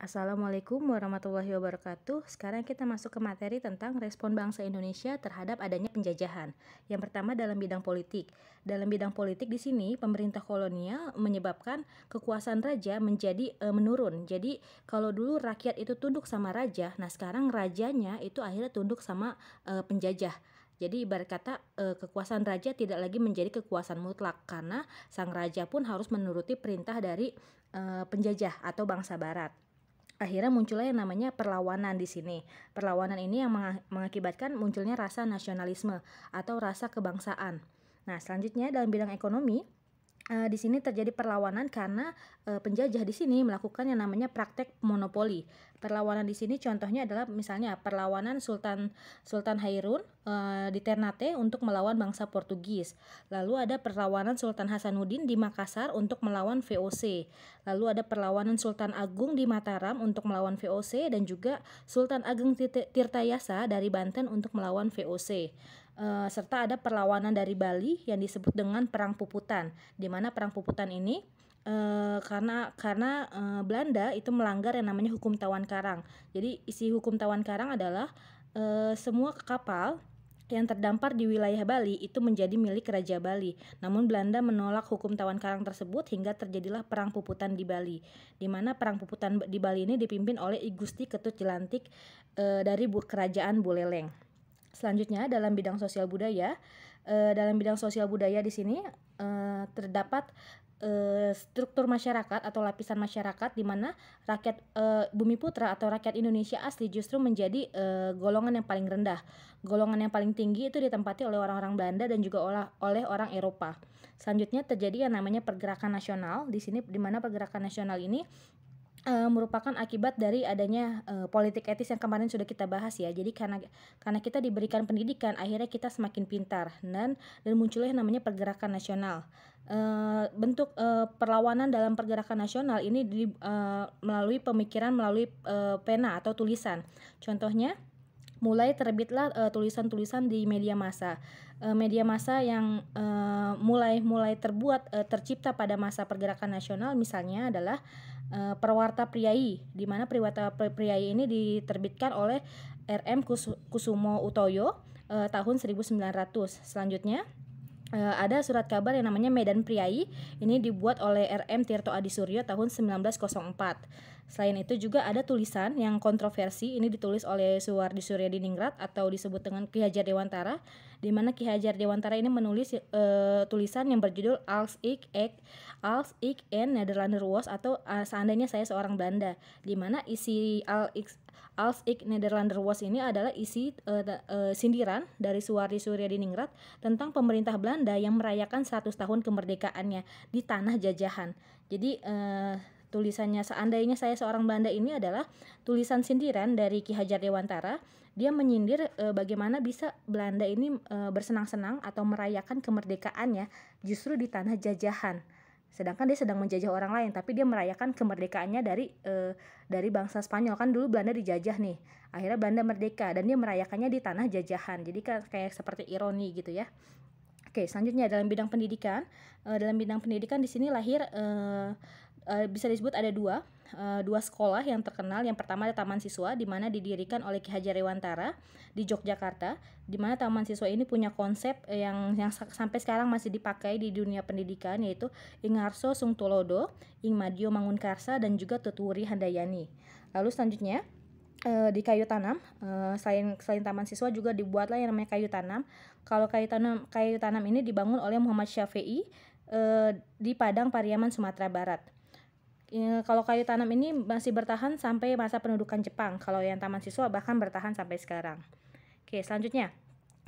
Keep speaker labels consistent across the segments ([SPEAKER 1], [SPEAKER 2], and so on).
[SPEAKER 1] Assalamualaikum warahmatullahi wabarakatuh. Sekarang kita masuk ke materi tentang respon bangsa Indonesia terhadap adanya penjajahan. Yang pertama dalam bidang politik. Dalam bidang politik di sini pemerintah kolonial menyebabkan kekuasaan raja menjadi e, menurun. Jadi kalau dulu rakyat itu tunduk sama raja, nah sekarang rajanya itu akhirnya tunduk sama e, penjajah. Jadi ibarat kata e, kekuasaan raja tidak lagi menjadi kekuasaan mutlak karena sang raja pun harus menuruti perintah dari e, penjajah atau bangsa barat akhirnya munculnya yang namanya perlawanan di sini. Perlawanan ini yang mengakibatkan munculnya rasa nasionalisme atau rasa kebangsaan. Nah, selanjutnya dalam bidang ekonomi, Eh, di sini terjadi perlawanan karena e, penjajah di sini melakukan yang namanya praktek monopoli. Perlawanan di sini contohnya adalah misalnya perlawanan Sultan Sultan Hairun e, di Ternate untuk melawan bangsa Portugis. Lalu ada perlawanan Sultan Hasanuddin di Makassar untuk melawan VOC. Lalu ada perlawanan Sultan Agung di Mataram untuk melawan VOC dan juga Sultan Ageng Tirtayasa dari Banten untuk melawan VOC. Eh, serta ada perlawanan dari Bali yang disebut dengan Perang Puputan, di mana Perang Puputan ini e, karena karena e, Belanda itu melanggar yang namanya hukum tawan karang. Jadi isi hukum tawan karang adalah e, semua kapal yang terdampar di wilayah Bali itu menjadi milik Raja Bali. Namun Belanda menolak hukum tawan karang tersebut hingga terjadilah Perang Puputan di Bali. Di mana Perang Puputan di Bali ini dipimpin oleh I Gusti Ketut Jelantik e, dari Kerajaan Buleleng. Selanjutnya dalam bidang sosial budaya, e, dalam bidang sosial budaya di sini e, terdapat e, struktur masyarakat atau lapisan masyarakat di mana rakyat e, Bumi Putra atau rakyat Indonesia asli justru menjadi e, golongan yang paling rendah. Golongan yang paling tinggi itu ditempati oleh orang-orang Belanda dan juga olah, oleh orang Eropa. Selanjutnya terjadi yang namanya pergerakan nasional. Di sini di mana pergerakan nasional ini uh, merupakan akibat dari adanya uh, politik etis yang kemarin sudah kita bahas ya. Jadi karena karena kita diberikan pendidikan, akhirnya kita semakin pintar dan dan munculnya namanya pergerakan nasional. Uh, bentuk uh, perlawanan dalam pergerakan nasional ini di, uh, melalui pemikiran melalui uh, pena atau tulisan. Contohnya mulai terbitlah tulisan eh, tulisan-tulisan di media massa. Uh, media massa yang mulai eh, mulai mulai terbuat uh, tercipta pada masa pergerakan nasional misalnya adalah uh, Perwarta Priai, di mana Perwarta Priai ini diterbitkan oleh RM Kusumo Utoyo uh, tahun 1900. Selanjutnya ada surat kabar yang namanya Medan Priai ini dibuat oleh RM Tirto Adisuryo tahun 1904. Selain itu juga ada tulisan yang kontroversi ini ditulis oleh Suwardi Surya Diningrat atau disebut dengan Ki Hajar Dewantara di mana Ki Hajar Dewantara ini menulis uh, tulisan yang berjudul Als ik ek Als ik en Nederlander was atau eh, seandainya saya seorang Belanda di mana isi al ik Als ik Nederlander was ini adalah isi uh, uh, sindiran dari Suwardi Surya Diningrat tentang pemerintah Belanda yang merayakan 100 tahun kemerdekaannya di tanah jajahan. Jadi uh, Tulisannya seandainya saya seorang Belanda ini adalah tulisan sindiran dari Ki Hajar Dewantara. Dia menyindir e, bagaimana bisa Belanda ini e, bersenang-senang atau merayakan kemerdekaannya justru di tanah jajahan. Sedangkan dia sedang menjajah orang lain, tapi dia merayakan kemerdekaannya dari e, dari bangsa Spanyol kan dulu Belanda dijajah nih. Akhirnya Belanda merdeka dan dia merayakannya di tanah jajahan. Jadi kan kayak seperti ironi gitu ya. Oke, selanjutnya dalam bidang pendidikan. E, dalam bidang pendidikan di sini lahir e, Eh, bisa disebut ada dua uh, dua sekolah yang terkenal. Yang pertama ada Taman Siswa di mana didirikan oleh Ki Hajar Dewantara di Yogyakarta, di mana Taman Siswa ini punya konsep yang yang sampai sekarang masih dipakai di dunia pendidikan yaitu Ingarso Sungtulodo, Madio Mangunkarsa dan juga Tuturi Handayani. Lalu selanjutnya uh, di kayu tanam uh, selain selain taman siswa juga dibuatlah yang namanya kayu tanam kalau kayu tanam kayu tanam ini dibangun oleh Muhammad Syafi'i di Padang Pariaman Sumatera Barat Ya, kalau kayu tanam ini masih bertahan sampai masa pendudukan Jepang. Kalau yang taman siswa bahkan bertahan sampai sekarang. Oke, selanjutnya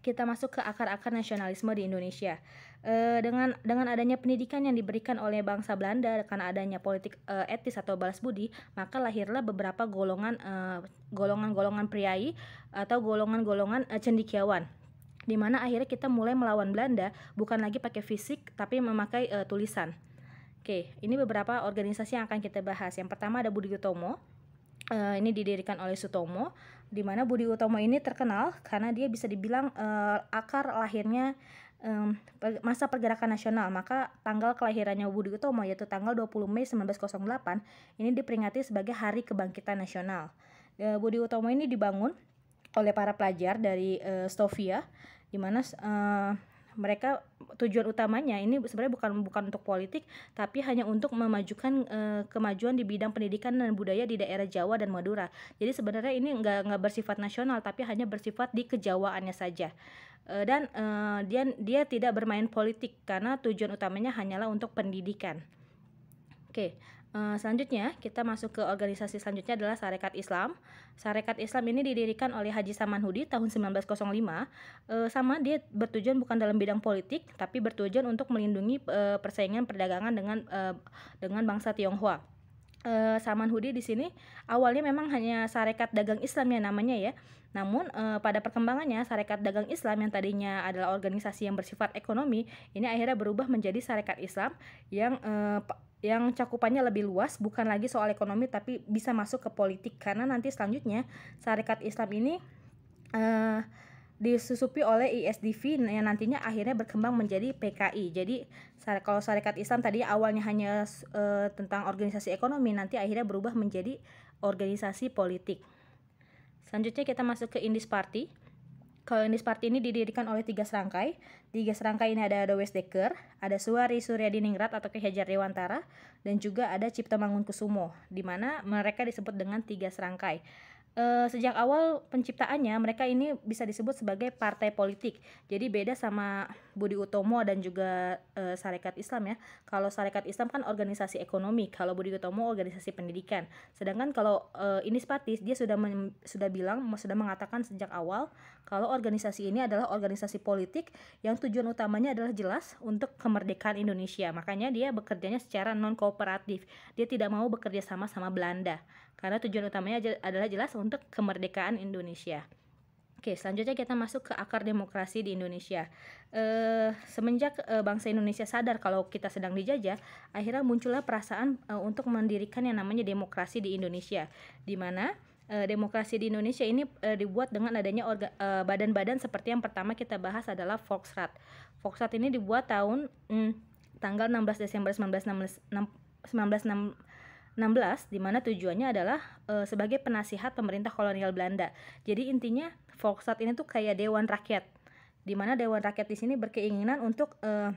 [SPEAKER 1] kita masuk ke akar-akar nasionalisme di Indonesia. E, dengan dengan adanya pendidikan yang diberikan oleh bangsa Belanda karena adanya politik e, eh, etis atau balas budi, maka lahirlah beberapa golongan e, golongan-golongan priai atau golongan-golongan e, cendikiawan di mana akhirnya kita mulai melawan Belanda bukan lagi pakai fisik tapi memakai e, tulisan. Oke, ini beberapa organisasi yang akan kita bahas. Yang pertama ada Budi Utomo. Uh, ini didirikan oleh Sutomo, di mana Budi Utomo ini terkenal karena dia bisa dibilang uh, akar lahirnya um, masa pergerakan nasional, maka tanggal kelahirannya Budi Utomo yaitu tanggal 20 Mei 1908 ini diperingati sebagai Hari Kebangkitan Nasional. Uh, Budi Utomo ini dibangun oleh para pelajar dari uh, Stovia di mana uh, mereka tujuan utamanya ini sebenarnya bukan bukan untuk politik tapi hanya untuk memajukan e, kemajuan di bidang pendidikan dan budaya di daerah Jawa dan Madura. Jadi sebenarnya ini nggak nggak bersifat nasional tapi hanya bersifat di kejawaannya saja. E, dan e, dia dia tidak bermain politik karena tujuan utamanya hanyalah untuk pendidikan. Oke. Okay Eh, selanjutnya kita masuk ke organisasi selanjutnya adalah Sarekat Islam. Sarekat Islam ini didirikan oleh Haji saman hudi tahun 1905. E, eh, sama dia bertujuan bukan dalam bidang politik tapi bertujuan untuk melindungi e, persaingan perdagangan dengan dengan bangsa Tionghoa e, eh, Saman Hudi di sini awalnya memang hanya Sarekat Dagang Islam ya namanya ya. Namun e, pada perkembangannya Sarekat Dagang Islam yang tadinya adalah organisasi yang bersifat ekonomi ini akhirnya berubah menjadi Sarekat Islam yang e, yang cakupannya lebih luas bukan lagi soal ekonomi tapi bisa masuk ke politik karena nanti selanjutnya Sarekat Islam ini eh disusupi oleh ISDV e yang nantinya akhirnya berkembang menjadi PKI. Jadi kalau Sarekat Islam tadi awalnya hanya e, tentang organisasi ekonomi, nanti akhirnya berubah menjadi organisasi politik. Selanjutnya kita masuk ke Indis Party. Kalau Indis Party ini didirikan oleh tiga serangkai. Tiga serangkai ini ada West Decker, ada Suwari Suryadiningrat atau Ki Hajar Dewantara, dan juga ada Cipta Mangunkusumo, di mana mereka disebut dengan tiga serangkai uh, sejak awal penciptaannya mereka ini bisa disebut sebagai partai politik. Jadi beda sama Budi Utomo dan juga uh, Sarekat Islam ya. Kalau Sarekat Islam kan organisasi ekonomi, kalau Budi Utomo organisasi pendidikan. Sedangkan kalau uh, eh, ini Spatis dia sudah men, sudah bilang sudah mengatakan sejak awal kalau organisasi ini adalah organisasi politik yang tujuan utamanya adalah jelas untuk kemerdekaan Indonesia. Makanya dia bekerjanya secara non kooperatif. Dia tidak mau bekerja sama sama Belanda karena tujuan utamanya adalah jelas untuk kemerdekaan Indonesia. Oke, selanjutnya kita masuk ke akar demokrasi di Indonesia. E, semenjak e, bangsa Indonesia sadar kalau kita sedang dijajah, akhirnya muncullah perasaan e, untuk mendirikan yang namanya demokrasi di Indonesia, di mana e, demokrasi di Indonesia ini e, dibuat dengan adanya orga, badan-badan seperti yang pertama kita bahas adalah Volksrat. Volksrat ini dibuat tahun mm, tanggal 16 Desember 1966. 19, 16 di mana tujuannya adalah e, sebagai penasihat pemerintah kolonial Belanda. Jadi intinya Volksraad ini tuh kayak dewan rakyat. Di mana dewan rakyat di sini berkeinginan untuk e,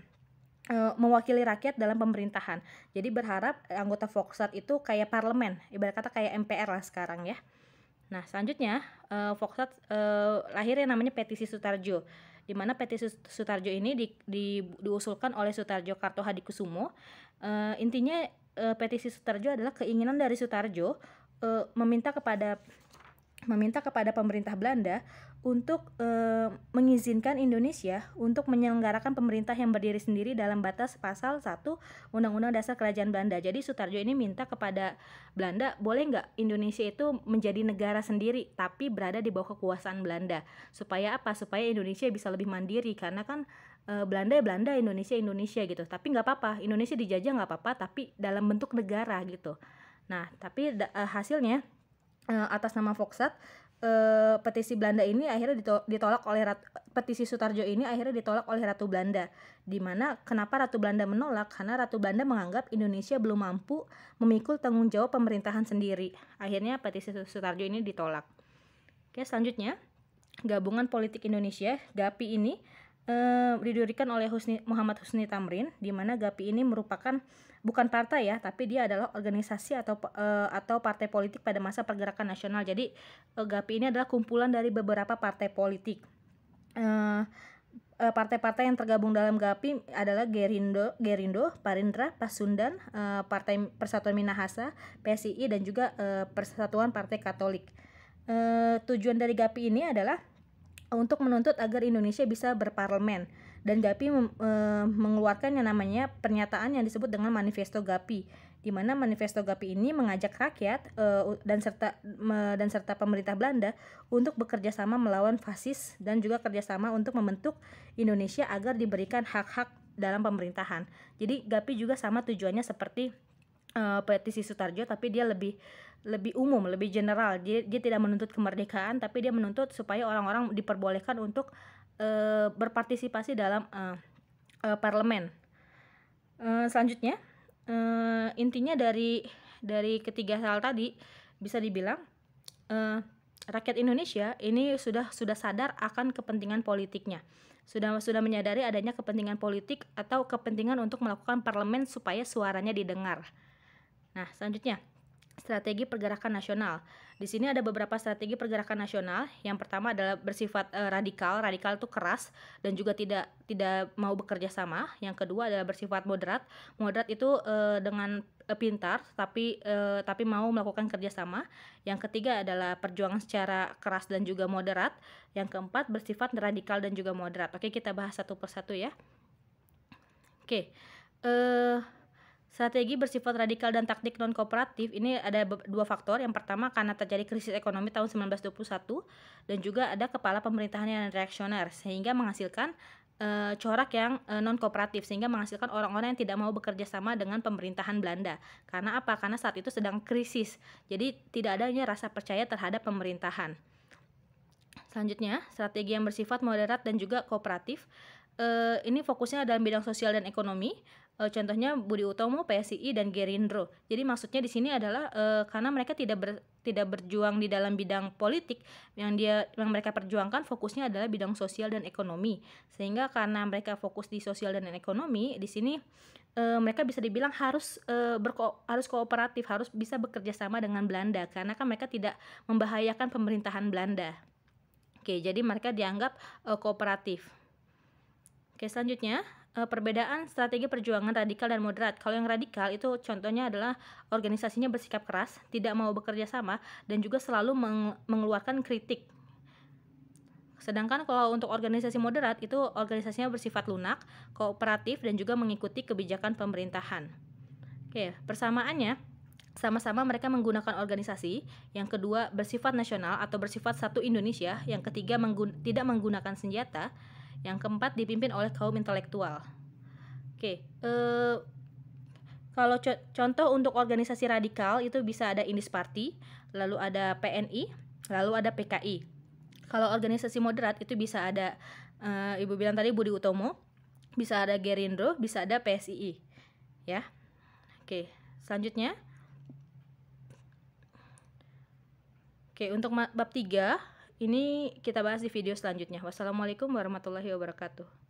[SPEAKER 1] e, mewakili rakyat dalam pemerintahan. Jadi berharap anggota Volksraad itu kayak parlemen, ibarat kata kayak MPR lah sekarang ya. Nah, selanjutnya e, Foxat e, lahir yang namanya Petisi Sutarjo. Di mana Petisi Sutarjo ini di, di, diusulkan oleh Sutarjo Kartohadikusumo. Uh, intinya e, petisi Sutarjo adalah keinginan dari Sutarjo e, meminta kepada meminta kepada pemerintah Belanda untuk e, mengizinkan Indonesia untuk menyelenggarakan pemerintah yang berdiri sendiri dalam batas pasal 1 Undang-Undang Dasar Kerajaan Belanda. Jadi Sutarjo ini minta kepada Belanda, boleh nggak Indonesia itu menjadi negara sendiri tapi berada di bawah kekuasaan Belanda? Supaya apa? Supaya Indonesia bisa lebih mandiri karena kan uh, Belanda ya Belanda, Indonesia ya Indonesia gitu. Tapi nggak apa-apa, Indonesia dijajah nggak apa-apa, tapi dalam bentuk negara gitu. Nah, tapi uh, hasilnya uh, atas nama Foksat uh, petisi Belanda ini akhirnya ditolak, ditolak oleh Ratu, petisi Sutarjo ini akhirnya ditolak oleh Ratu Belanda. Dimana kenapa Ratu Belanda menolak? Karena Ratu Belanda menganggap Indonesia belum mampu memikul tanggung jawab pemerintahan sendiri. Akhirnya petisi Sutarjo ini ditolak. Oke, selanjutnya Gabungan Politik Indonesia, GAPI ini eh, didirikan oleh Husni, Muhammad Husni Tamrin, di mana Gapi ini merupakan bukan partai ya, tapi dia adalah organisasi atau eh, atau partai politik pada masa pergerakan nasional. Jadi eh, Gapi ini adalah kumpulan dari beberapa partai politik. Eh, eh partai-partai yang tergabung dalam GAPI adalah Gerindo, Gerindo, Parindra, Pasundan, eh, Partai Persatuan Minahasa, PSI, dan juga eh, Persatuan Partai Katolik. Tujuan dari GAPI ini adalah untuk menuntut agar Indonesia bisa berparlemen dan Gapi e, mengeluarkan yang namanya pernyataan yang disebut dengan manifesto Gapi di mana manifesto Gapi ini mengajak rakyat e, dan serta e, dan serta pemerintah Belanda untuk bekerja sama melawan fasis dan juga kerjasama untuk membentuk Indonesia agar diberikan hak-hak dalam pemerintahan. Jadi Gapi juga sama tujuannya seperti e, petisi Sutarjo tapi dia lebih lebih umum, lebih general. Dia dia tidak menuntut kemerdekaan, tapi dia menuntut supaya orang-orang diperbolehkan untuk uh, berpartisipasi dalam uh, uh, parlemen. Uh, selanjutnya, uh, intinya dari dari ketiga hal tadi bisa dibilang uh, rakyat Indonesia ini sudah sudah sadar akan kepentingan politiknya. Sudah sudah menyadari adanya kepentingan politik atau kepentingan untuk melakukan parlemen supaya suaranya didengar. Nah, selanjutnya strategi pergerakan nasional. Di sini ada beberapa strategi pergerakan nasional. Yang pertama adalah bersifat uh, radikal. Radikal itu keras dan juga tidak tidak mau bekerja sama. Yang kedua adalah bersifat moderat. Moderat itu uh, dengan uh, pintar tapi tapi mau melakukan kerjasama. Yang ketiga adalah perjuangan secara keras dan juga moderat. Yang keempat bersifat radikal dan juga moderat. Oke kita bahas satu persatu ya. Oke. Eh Strategi bersifat radikal dan taktik non kooperatif ini ada dua faktor. Yang pertama karena terjadi krisis ekonomi tahun 1921 dan juga ada kepala pemerintahan yang reaksioner sehingga menghasilkan e, corak yang e, eh, non kooperatif sehingga menghasilkan orang-orang yang tidak mau bekerja sama dengan pemerintahan Belanda. Karena apa? Karena saat itu sedang krisis. Jadi tidak adanya rasa percaya terhadap pemerintahan. Selanjutnya, strategi yang bersifat moderat dan juga kooperatif. E, ini fokusnya dalam bidang sosial dan ekonomi E, contohnya Budi Utomo, PSI dan Gerindro. Jadi maksudnya di sini adalah e, karena mereka tidak ber, tidak berjuang di dalam bidang politik yang dia yang mereka perjuangkan fokusnya adalah bidang sosial dan ekonomi. Sehingga karena mereka fokus di sosial dan ekonomi, di sini e, mereka bisa dibilang harus e, berko harus kooperatif, harus bisa bekerja sama dengan Belanda karena kan mereka tidak membahayakan pemerintahan Belanda. Oke, jadi mereka dianggap e, kooperatif. Oke, selanjutnya uh, perbedaan strategi perjuangan radikal dan moderat. Kalau yang radikal itu contohnya adalah organisasinya bersikap keras, tidak mau bekerja sama, dan juga selalu meng mengeluarkan kritik. Sedangkan kalau untuk organisasi moderat itu organisasinya bersifat lunak, kooperatif, dan juga mengikuti kebijakan pemerintahan. Oke, persamaannya sama-sama mereka menggunakan organisasi, yang kedua bersifat nasional atau bersifat satu Indonesia, yang ketiga menggun tidak menggunakan senjata, yang keempat dipimpin oleh kaum intelektual. Oke, eh, kalau co contoh untuk organisasi radikal itu bisa ada Indis Party, lalu ada PNI, lalu ada PKI. Kalau organisasi moderat itu bisa ada eh, Ibu bilang tadi Budi Utomo, bisa ada Gerindro, bisa ada PSII. Ya. Oke, selanjutnya Oke, untuk bab 3 ini kita bahas di video selanjutnya. Wassalamualaikum warahmatullahi wabarakatuh.